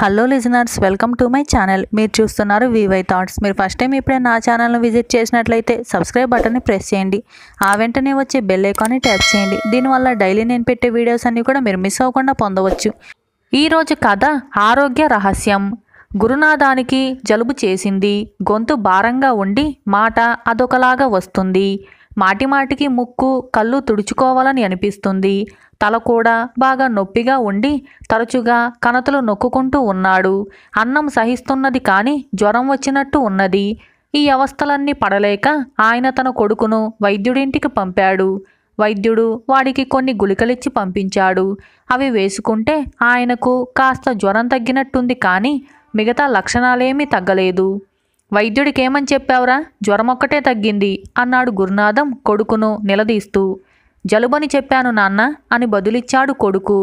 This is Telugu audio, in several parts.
hello listeners welcome to my channel మీరు చూస్తున్నారు వివై థాట్స్ మీరు ఫస్ట్ టైం ఇప్పుడే నా ఛానల్ను విజిట్ చేసినట్లయితే సబ్స్క్రైబ్ బటన్ని ప్రెస్ చేయండి ఆ వెంటనే వచ్చే బెల్ ఐకాన్ని ట్యాప్ చేయండి దీనివల్ల డైలీ నేను పెట్టే వీడియోస్ అన్నీ కూడా మీరు మిస్ అవ్వకుండా పొందవచ్చు ఈరోజు కథ ఆరోగ్య రహస్యం గురునాథానికి జలుబు చేసింది గొంతు భారంగా ఉండి మాట అదొకలాగా వస్తుంది మాటిమాటికి ముక్కు కళ్ళు తుడుచుకోవాలని అనిపిస్తుంది తల కూడా బాగా నొప్పిగా ఉండి తరచుగా కనతలు నొక్కుకుంటూ ఉన్నాడు అన్నం సహిస్తున్నది కానీ జ్వరం వచ్చినట్టు ఉన్నది ఈ అవస్థలన్నీ పడలేక ఆయన తన కొడుకును వైద్యుడింటికి పంపాడు వైద్యుడు వాడికి కొన్ని గుళికలిచ్చి పంపించాడు అవి వేసుకుంటే ఆయనకు కాస్త జ్వరం తగ్గినట్టుంది కానీ మిగతా లక్షణాలేమీ తగ్గలేదు వైద్యుడికేమని చెప్పావురా జ్వరమొక్కటే తగ్గింది అన్నాడు గురునాథం కొడుకును నిలదీస్తూ జలుబని చెప్పాను నాన్న అని బదులిచ్చాడు కొడుకు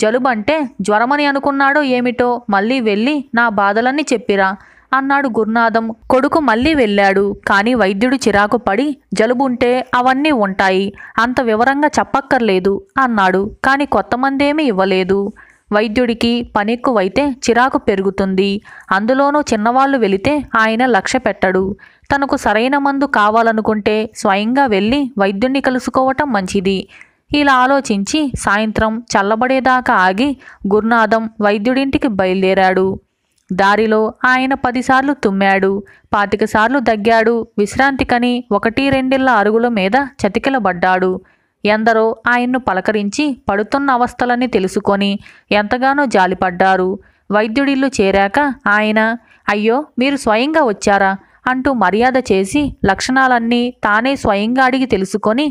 జలుబంటే జ్వరమని అనుకున్నాడో ఏమిటో మళ్ళీ వెళ్ళి నా బాధలన్నీ చెప్పిరా అన్నాడు గురునాథం కొడుకు మళ్ళీ వెళ్ళాడు కానీ వైద్యుడు చిరాకు పడి జలుబుంటే అవన్నీ ఉంటాయి అంత వివరంగా చెప్పక్కర్లేదు అన్నాడు కానీ కొత్త మందేమీ ఇవ్వలేదు వైద్యుడికి పనెక్కువైతే చిరాకు పెరుగుతుంది అందులోనూ చిన్నవాళ్ళు వెళితే ఆయన లక్ష్య పెట్టడు తనకు సరైన మందు కావాలనుకుంటే స్వయంగా వెళ్ళి వైద్యుణ్ణి కలుసుకోవటం మంచిది ఇలా ఆలోచించి సాయంత్రం చల్లబడేదాకా ఆగి గురునాథం వైద్యుడింటికి బయలుదేరాడు దారిలో ఆయన పదిసార్లు తుమ్మాడు పాతికసార్లు దగ్గాడు విశ్రాంతికని ఒకటి రెండిళ్ళ అరుగుల మీద చతికిలబడ్డాడు ఎందరో ఆయన్ను పలకరించి పడుతున్న అవస్థలని తెలుసుకొని ఎంతగానో జాలిపడ్డారు వైద్యుడిల్లు చేరాక ఆయన అయ్యో మీరు స్వయంగా వచ్చారా అంటూ మర్యాద చేసి లక్షణాలన్నీ తానే స్వయంగా అడిగి తెలుసుకొని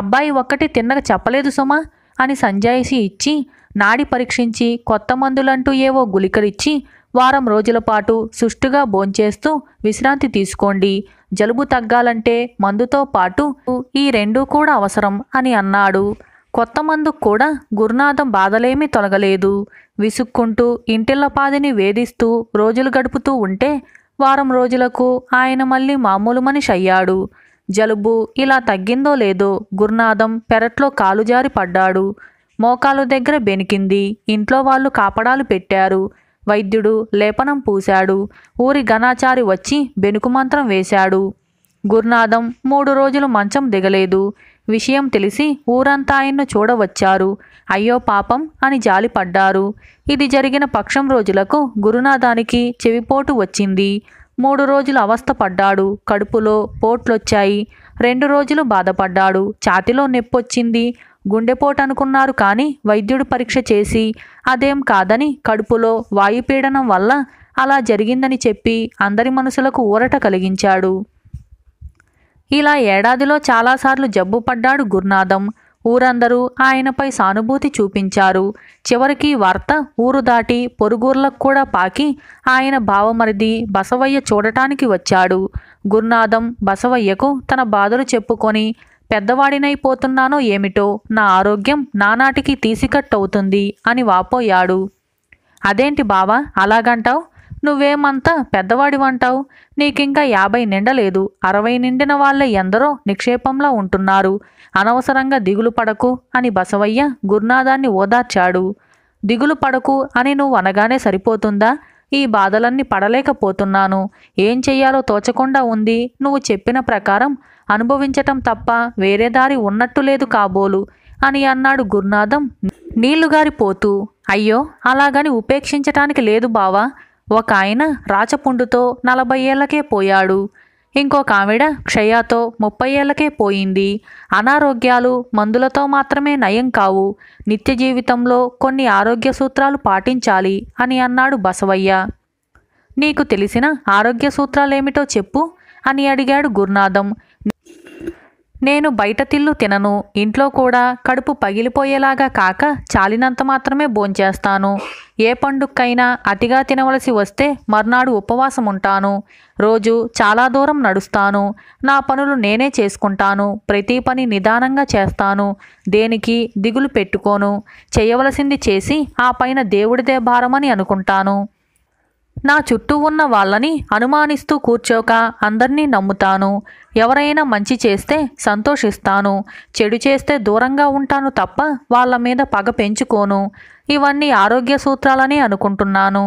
అబ్బాయి ఒక్కటి తిన్నగా చెప్పలేదు సుమా అని సంజాయిసి ఇచ్చి నాడి పరీక్షించి కొత్త మందులంటూ ఏవో గులికలిచ్చి వారం రోజుల పాటు సుష్టుగా భోంచేస్తూ విశ్రాంతి తీసుకోండి జలుబు తగ్గాలంటే మందుతో పాటు ఈ రెండూ కూడా అవసరం అని అన్నాడు కొత్త మందు కూడా గురునాథం బాధలేమీ తొలగలేదు విసుక్కుంటూ ఇంటిల్లపాదిని వేధిస్తూ రోజులు గడుపుతూ ఉంటే వారం రోజులకు ఆయన మళ్ళీ మామూలు మనిషి అయ్యాడు జలుబు ఇలా తగ్గిందో లేదో గురునాథం పెరట్లో కాలుజారి పడ్డాడు మోకాలు దగ్గర బెనికింది ఇంట్లో వాళ్ళు కాపడాలు పెట్టారు వైద్యుడు లేపనం పూశాడు ఊరి ఘనాచారి వచ్చి బెనుకు మంత్రం వేశాడు గురునాథం మూడు రోజులు మంచం దిగలేదు విషయం తెలిసి ఊరంతా ఆయన్ను చూడవచ్చారు అయ్యో పాపం అని జాలిపడ్డారు ఇది జరిగిన పక్షం రోజులకు గురునాథానికి చెవిపోటు వచ్చింది మూడు రోజులు అవస్థపడ్డాడు కడుపులో పోట్లొచ్చాయి రెండు రోజులు బాధపడ్డాడు ఛాతిలో నొప్పొచ్చింది గుండెపోటు అనుకున్నారు కానీ వైద్యుడు పరీక్ష చేసి అదేం కాదని కడుపులో వాయుపీడనం వల్ల అలా జరిగిందని చెప్పి అందరి మనసులకు ఊరట కలిగించాడు ఇలా ఏడాదిలో చాలాసార్లు జబ్బు పడ్డాడు గురునాథం ఊరందరూ ఆయనపై సానుభూతి చూపించారు చివరికి వార్త ఊరు దాటి పొరుగుర్లకు కూడా పాకి ఆయన భావమరిది బసవయ్య చూడటానికి వచ్చాడు గురునాథం బసవయ్యకు తన బాధలు చెప్పుకొని పెద్దవాడినైపోతున్నానో ఏమిటో నా ఆరోగ్యం నానాటికి తీసికట్టవుతుంది అని వాపోయాడు అదేంటి బావా అలాగంటావు నువ్వేమంతా పెద్దవాడివంటావు నీకింకా యాభై నిండలేదు అరవై నిండిన వాళ్ళే ఎందరో నిక్షేపంలో ఉంటున్నారు అనవసరంగా దిగులు పడకు అని బసవయ్య గురునాథాన్ని ఓదార్చాడు దిగులు పడకు అని నువ్వు అనగానే సరిపోతుందా ఈ బాధలన్నీ పడలేకపోతున్నాను ఏం చెయ్యాలో తోచకుండా ఉంది నువ్వు చెప్పిన ప్రకారం అనుభవించటం తప్ప వేరే దారి ఉన్నట్టు లేదు కాబోలు అని అన్నాడు గురునాథం పోతూ అయ్యో అలాగని ఉపేక్షించటానికి లేదు బావా ఒక ఆయన రాచపుండుతో నలభై ఏళ్లకే పోయాడు ఇంకొక ఆవిడ క్షయాతో ముప్పై ఏళ్ళకే పోయింది అనారోగ్యాలు మందులతో మాత్రమే నయం కావు నిత్య జీవితంలో కొన్ని ఆరోగ్య సూత్రాలు పాటించాలి అని అన్నాడు బసవయ్య నీకు తెలిసిన ఆరోగ్య సూత్రాలేమిటో చెప్పు అని అడిగాడు గురునాథం నేను బయట తిల్లు తినను ఇంట్లో కూడా కడుపు పగిలిపోయేలాగా కాక చాలినంత మాత్రమే భోంచేస్తాను ఏ పండుక్కైనా అతిగా తినవలసి వస్తే మర్నాడు ఉపవాసం ఉంటాను రోజు చాలా దూరం నడుస్తాను నా పనులు నేనే చేసుకుంటాను ప్రతి పని నిదానంగా చేస్తాను దేనికి దిగులు పెట్టుకోను చేయవలసింది చేసి ఆ పైన దేవుడిదే భారమని అనుకుంటాను నా చుట్టూ ఉన్న వాళ్ళని అనుమానిస్తూ కూర్చోక అందర్నీ నమ్ముతాను ఎవరైనా మంచి చేస్తే సంతోషిస్తాను చెడు చేస్తే దూరంగా ఉంటాను తప్ప వాళ్ళ మీద పగ పెంచుకోను ఇవన్నీ ఆరోగ్య సూత్రాలని అనుకుంటున్నాను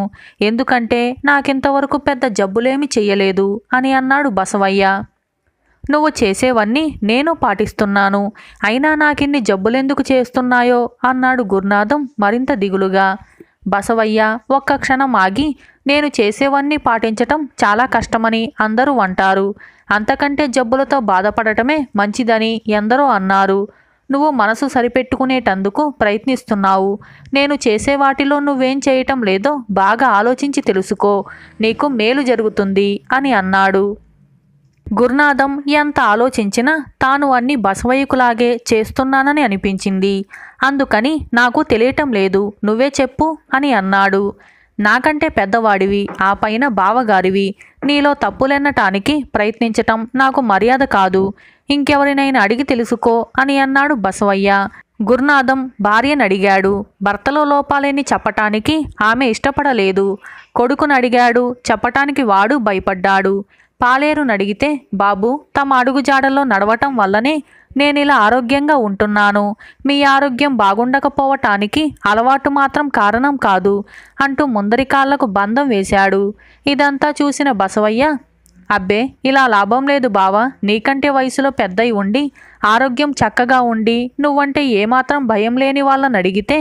ఎందుకంటే నాకింతవరకు పెద్ద జబ్బులేమి చెయ్యలేదు అని అన్నాడు బసవయ్య నువ్వు చేసేవన్నీ నేను పాటిస్తున్నాను అయినా నాకిన్ని జబ్బులెందుకు చేస్తున్నాయో అన్నాడు గురునాథం మరింత దిగులుగా బసవయ్య ఒక్క క్షణం ఆగి నేను చేసేవన్నీ పాటించటం చాలా కష్టమని అందరూ అంటారు అంతకంటే జబ్బులతో బాధపడటమే మంచిదని ఎందరో అన్నారు నువ్వు మనసు సరిపెట్టుకునేటందుకు ప్రయత్నిస్తున్నావు నేను చేసే వాటిలో నువ్వేం చేయటం లేదో బాగా ఆలోచించి తెలుసుకో నీకు మేలు జరుగుతుంది అని అన్నాడు గురునాథం ఎంత ఆలోచించినా తాను అన్ని బసవయ్యకులాగే చేస్తున్నానని అనిపించింది అందుకని నాకు తెలియటం లేదు నువ్వే చెప్పు అని అన్నాడు నాకంటే పెద్దవాడివి ఆ పైన బావగారివి నీలో తప్పులెన్నటానికి ప్రయత్నించటం నాకు మర్యాద కాదు ఇంకెవరినైనా అడిగి తెలుసుకో అని అన్నాడు బసవయ్య గురునాథం భార్యను అడిగాడు భర్తలో లోపాలేని చెప్పటానికి ఆమె ఇష్టపడలేదు కొడుకును అడిగాడు చెప్పటానికి వాడు భయపడ్డాడు నడిగితే బాబు తమ అడుగుజాడల్లో నడవటం వల్లనే నేను ఇలా ఆరోగ్యంగా ఉంటున్నాను మీ ఆరోగ్యం బాగుండకపోవటానికి అలవాటు మాత్రం కారణం కాదు అంటూ ముందరి కాళ్లకు బంధం వేశాడు ఇదంతా చూసిన బసవయ్య అబ్బే ఇలా లాభం లేదు బావా నీకంటే వయసులో పెద్దయి ఉండి ఆరోగ్యం చక్కగా ఉండి నువ్వంటే ఏమాత్రం భయం లేని వాళ్ళని అడిగితే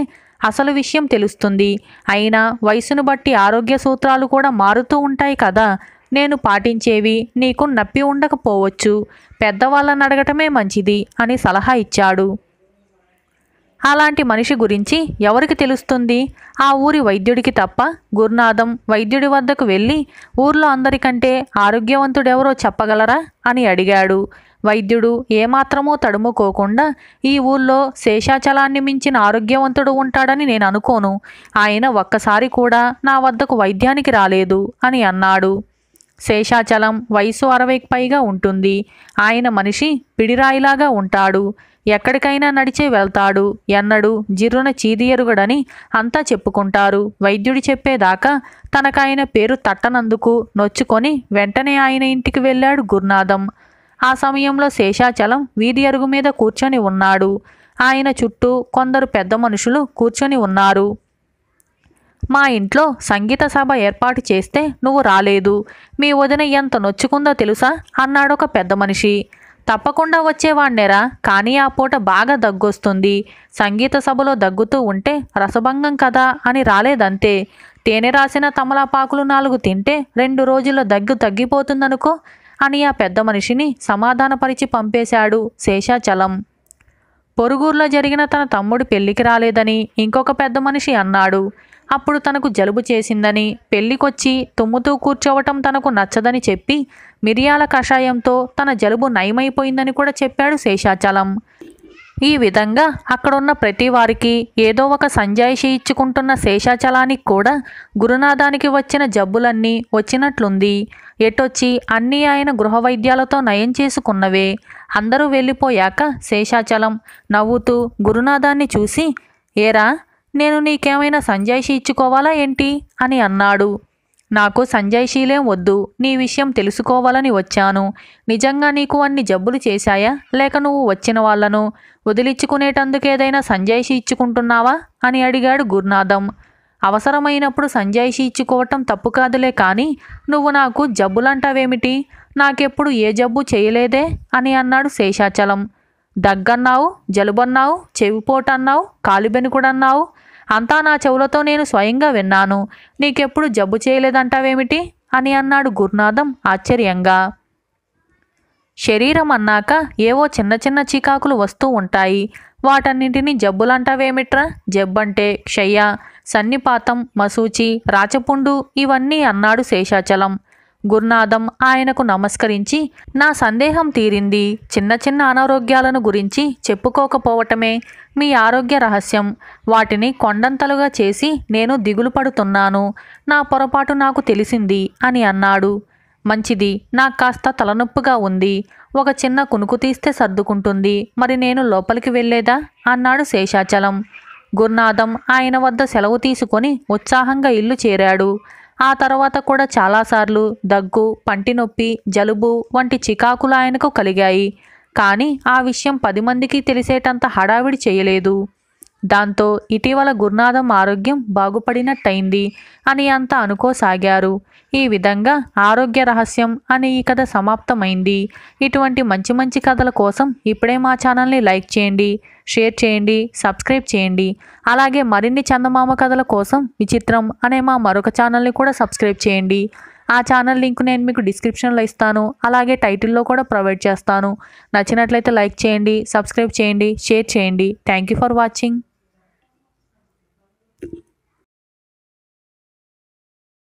అసలు విషయం తెలుస్తుంది అయినా వయసును బట్టి ఆరోగ్య సూత్రాలు కూడా మారుతూ ఉంటాయి కదా నేను పాటించేవి నీకు నప్పి ఉండకపోవచ్చు పెద్దవాళ్ళని అడగటమే మంచిది అని సలహా ఇచ్చాడు అలాంటి మనిషి గురించి ఎవరికి తెలుస్తుంది ఆ ఊరి వైద్యుడికి తప్ప గురునాథం వైద్యుడి వద్దకు వెళ్ళి ఊర్లో అందరికంటే ఆరోగ్యవంతుడెవరో చెప్పగలరా అని అడిగాడు వైద్యుడు ఏమాత్రమూ తడుముకోకుండా ఈ ఊర్లో శేషాచలాన్ని మించిన ఆరోగ్యవంతుడు ఉంటాడని నేను అనుకోను ఆయన ఒక్కసారి కూడా నా వద్దకు వైద్యానికి రాలేదు అని అన్నాడు శేషాచలం వయసు అరవైకి పైగా ఉంటుంది ఆయన మనిషి పిడిరాయిలాగా ఉంటాడు ఎక్కడికైనా నడిచే వెళ్తాడు ఎన్నడూ జిర్రున చీదియరుగడని అంతా చెప్పుకుంటారు వైద్యుడి చెప్పేదాకా తనకాయన పేరు తట్టనందుకు నొచ్చుకొని వెంటనే ఆయన ఇంటికి వెళ్ళాడు గురునాథం ఆ సమయంలో శేషాచలం వీధి అరుగు మీద కూర్చొని ఉన్నాడు ఆయన చుట్టూ కొందరు పెద్ద మనుషులు కూర్చొని ఉన్నారు మా ఇంట్లో సంగీత సభ ఏర్పాటు చేస్తే నువ్వు రాలేదు మీ వదిన ఎంత నొచ్చుకుందో తెలుసా అన్నాడొక పెద్ద మనిషి తప్పకుండా వచ్చేవాణ్ణేరా కానీ ఆ పూట బాగా దగ్గొస్తుంది సంగీత సభలో దగ్గుతూ ఉంటే రసభంగం కదా అని రాలేదంతే తేనె రాసిన తమలపాకులు నాలుగు తింటే రెండు రోజుల్లో దగ్గు తగ్గిపోతుందనుకో అని ఆ పెద్ద మనిషిని సమాధానపరిచి పంపేశాడు శేషాచలం పొరుగుర్లో జరిగిన తన తమ్ముడు పెళ్లికి రాలేదని ఇంకొక పెద్ద మనిషి అన్నాడు అప్పుడు తనకు జలుబు చేసిందని పెళ్లికొచ్చి తుమ్ముతూ కూర్చోవటం తనకు నచ్చదని చెప్పి మిరియాల కషాయంతో తన జలుబు నయమైపోయిందని కూడా చెప్పాడు శేషాచలం ఈ విధంగా అక్కడున్న ప్రతి వారికి ఏదో ఒక సంజాయిషి ఇచ్చుకుంటున్న శేషాచలానికి కూడా గురునాథానికి వచ్చిన జబ్బులన్నీ వచ్చినట్లుంది ఎటొచ్చి అన్నీ ఆయన గృహ వైద్యాలతో నయం చేసుకున్నవే అందరూ వెళ్ళిపోయాక శేషాచలం నవ్వుతూ గురునాథాన్ని చూసి ఏరా నేను నీకేమైనా సంజాయిషి ఇచ్చుకోవాలా ఏంటి అని అన్నాడు నాకు సంజాయిషీలేం వద్దు నీ విషయం తెలుసుకోవాలని వచ్చాను నిజంగా నీకు అన్ని జబ్బులు చేశాయా లేక నువ్వు వచ్చిన వాళ్లను వదిలించుకునేటందుకేదైనా సంజాయిషి ఇచ్చుకుంటున్నావా అని అడిగాడు గురునాథం అవసరమైనప్పుడు సంజాయిషి ఇచ్చుకోవటం తప్పు కాదులే కానీ నువ్వు నాకు జబ్బులంటావేమిటి నాకెప్పుడు ఏ జబ్బు చేయలేదే అని అన్నాడు శేషాచలం దగ్గన్నావు జలుబన్నావు చెవిపోటన్నావు కాలిబెనుకుడన్నావు అంతా నా చెవులతో నేను స్వయంగా విన్నాను నీకెప్పుడు జబ్బు చేయలేదంటావేమిటి అని అన్నాడు గురునాథం ఆశ్చర్యంగా శరీరం అన్నాక ఏవో చిన్న చిన్న చికాకులు వస్తూ ఉంటాయి వాటన్నింటినీ జబ్బులంటావేమిట్రా జబ్బంటే క్షయ సన్నిపాతం మసూచి రాచపుండు ఇవన్నీ అన్నాడు శేషాచలం గురునాథం ఆయనకు నమస్కరించి నా సందేహం తీరింది చిన్న చిన్న అనారోగ్యాలను గురించి చెప్పుకోకపోవటమే మీ ఆరోగ్య రహస్యం వాటిని కొండంతలుగా చేసి నేను దిగులు పడుతున్నాను నా పొరపాటు నాకు తెలిసింది అని అన్నాడు మంచిది నాకు కాస్త తలనొప్పిగా ఉంది ఒక చిన్న కునుకు తీస్తే సర్దుకుంటుంది మరి నేను లోపలికి వెళ్ళేదా అన్నాడు శేషాచలం గురునాథం ఆయన వద్ద సెలవు తీసుకొని ఉత్సాహంగా ఇల్లు చేరాడు ఆ తర్వాత కూడా చాలాసార్లు దగ్గు పంటి నొప్పి జలుబు వంటి చికాకులు ఆయనకు కలిగాయి కానీ ఆ విషయం పది మందికి తెలిసేటంత హడావిడి చేయలేదు దాంతో ఇటీవల గురునాథం ఆరోగ్యం బాగుపడినట్టయింది అని అంతా అనుకోసాగారు ఈ విధంగా ఆరోగ్య రహస్యం అనే ఈ కథ సమాప్తమైంది ఇటువంటి మంచి మంచి కథల కోసం ఇప్పుడే మా ఛానల్ని లైక్ చేయండి షేర్ చేయండి సబ్స్క్రైబ్ చేయండి అలాగే మరిన్ని చందమామ కథల కోసం విచిత్రం అనే మా మరొక ఛానల్ని కూడా సబ్స్క్రైబ్ చేయండి ఆ ఛానల్ లింక్ నేను మీకు డిస్క్రిప్షన్లో ఇస్తాను అలాగే టైటిల్లో కూడా ప్రొవైడ్ చేస్తాను నచ్చినట్లయితే లైక్ చేయండి సబ్స్క్రైబ్ చేయండి షేర్ చేయండి థ్యాంక్ యూ ఫర్ వాచింగ్